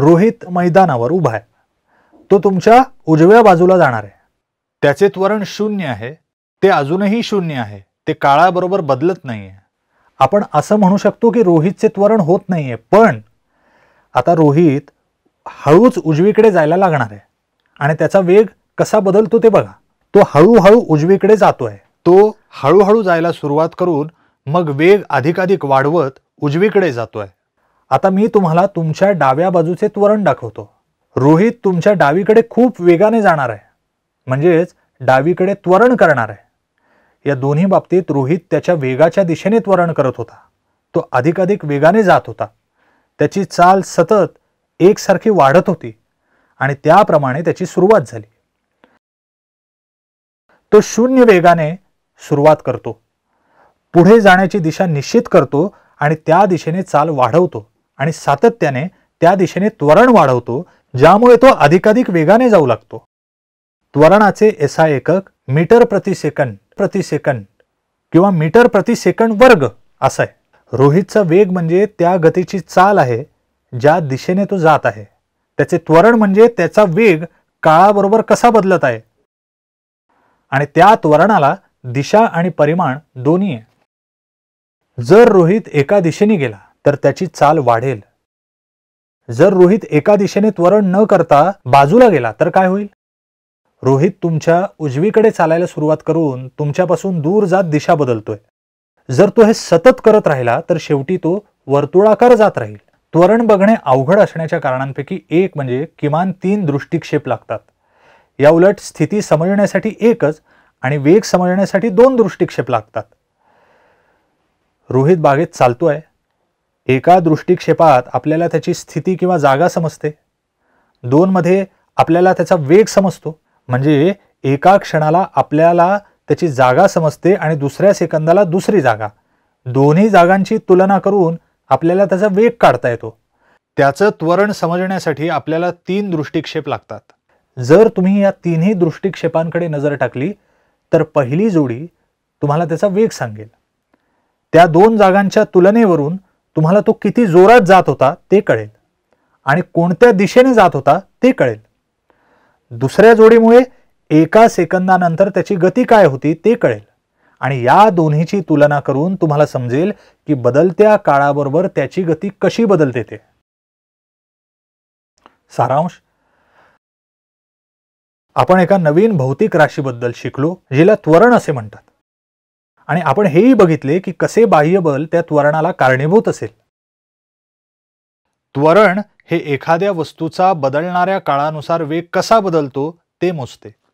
रोहित मैदानावर उभा आहे तो तुमच्या उजव्या बाजूला जाणार आहे त्याचे त्वरण शून्य आहे ते अजूनही शून्य आहे ते काळाबरोबर बदलत नाही आहे आपण असं म्हणू शकतो की रोहितचे त्वरण होत नाही आहे पण आता रोहित हळूच उजवीकडे जायला लागणार आहे आणि त्याचा वेग कसा बदलतो ते बघा तो हळूहळू उजवीकडे जातो आहे तो हळूहळू जायला सुरुवात करून मग वेग अधिकाधिक वाढवत उजवीकडे जातो आहे आता मी तुम्हाला तुमच्या डाव्या बाजूचे त्वरण दाखवतो रोहित तुमच्या डावीकडे खूप वेगाने जाणार आहे म्हणजेच डावीकडे त्वरण करणार आहे या दोन्ही बाबतीत रोहित त्याच्या वेगाच्या दिशेने त्वरण करत होता तो अधिकाधिक वेगाने जात होता त्याची चाल सतत एकसारखी वाढत होती आणि त्याप्रमाणे त्याची सुरुवात झाली तो शून्य वेगाने सुरुवात करतो पुढे जाण्याची दिशा निश्चित करतो आणि त्या दिशेने चाल वाढवतो आणि सातत्याने त्या दिशेने त्वरण वाढवतो ज्यामुळे तो अधिकाधिक वेगाने जाऊ लागतो त्वरणाचे एसा एकक मीटर प्रति सेकंड प्रति सेकंड किंवा मीटर प्रति सेकंड वर्ग असा आहे रोहितचा वेग म्हणजे त्या गतीची चाल आहे ज्या दिशेने तो जात आहे त्याचे त्वरण म्हणजे त्याचा वेग काळाबरोबर कसा बदलत आहे आणि त्या त्वरणाला दिशा आणि परिमाण दोन्ही आहे जर रोहित एका दिशेने गेला तर त्याची चाल वाढेल जर रोहित एका दिशेने त्वरण न करता बाजूला गेला तर काय होईल रोहित तुमच्या उजवीकडे चालायला सुरुवात करून तुमच्यापासून दूर जात दिशा बदलतोय जर तो हे सतत करत राहिला तर शेवटी तो वर्तुळाकार जात राहील त्वरण बघणे अवघड असण्याच्या कारणांपैकी एक म्हणजे किमान तीन दृष्टिक्षेप लागतात या उलट स्थिती समजण्यासाठी एकच आणि वेग समजण्यासाठी दोन दृष्टिक्षेप लागतात रोहित बागेत चालतोय एका दृष्टिक्षेपात आपल्याला त्याची स्थिती किंवा जागा समजते दोनमध्ये आपल्याला त्याचा वेग समजतो म्हणजे एका क्षणाला आपल्याला त्याची जागा समजते आणि दुसऱ्या सेकंदाला दुसरी जागा दोन्ही जागांची तुलना करून आपल्याला त्याचा वेग काढता येतो त्याचं त्वरण समजण्यासाठी आपल्याला तीन दृष्टिक्षेप लागतात जर तुम्ही या तिन्ही दृष्टिक्षेपांकडे नजर टाकली तर पहिली जोडी तुम्हाला त्याचा वेग सांगेल त्या दोन जागांच्या तुलनेवरून तुम्हाला तो किती जोरात जात होता ते कळेल आणि कोणत्या दिशेने जात होता ते कळेल दुसऱ्या जोडीमुळे एका सेकंदानंतर त्याची गती काय होती ते कळेल आणि या दोन्हीची तुलना करून तुम्हाला समजेल की बदलत्या काळाबरोबर त्याची गती कशी बदलते ते सारांश आपण एका नवीन भौतिक राशीबद्दल शिकलो जिला त्वरण असे म्हणतात आणि आपण हेही बघितले की कसे बाह्यबल त्या त्वरणाला कारणीभूत असेल त्वरण हे एखाद्या वस्तूचा बदलणाऱ्या काळानुसार वेग कसा बदलतो ते मोजते